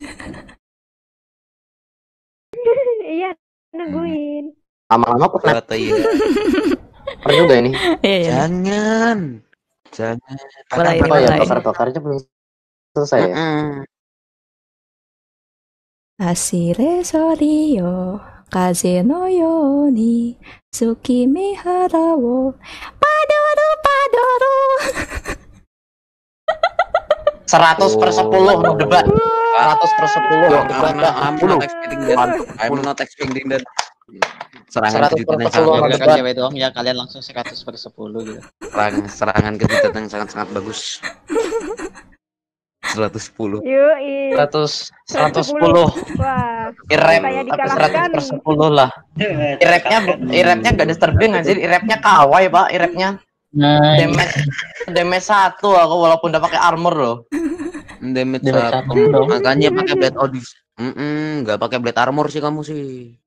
iya nungguin lama-lama kok nggak tahu ya juga ini iya, iya. jangan jangan mulai ini, mulai. ya bakar-bakarnya belum selesai ya Asire yo kaze no yo ni tsukimi hara wo padoru padoru 100 per 10 debat. 100 per 10 untuk Belanda. I'm not expecting that. I'm not expecting that. Serangan kejutan yang sangat bagus kan cewek doang ya kalian langsung 100 per 10 gitu. Serang, serangan kejutan yang sangat-sangat bagus. 110. Yui. 100 110. Wah. Irap sampai 100 per 10 lah. Irapnya irapnya enggak disturbing anjir, irapnya kawai, Pak, irapnya. Nah, iya. damage damage satu aku walaupun udah pakai armor loh damage, damage satu. Makanya pakai blade odis. Mm -mm, nggak pakai blade armor sih kamu sih.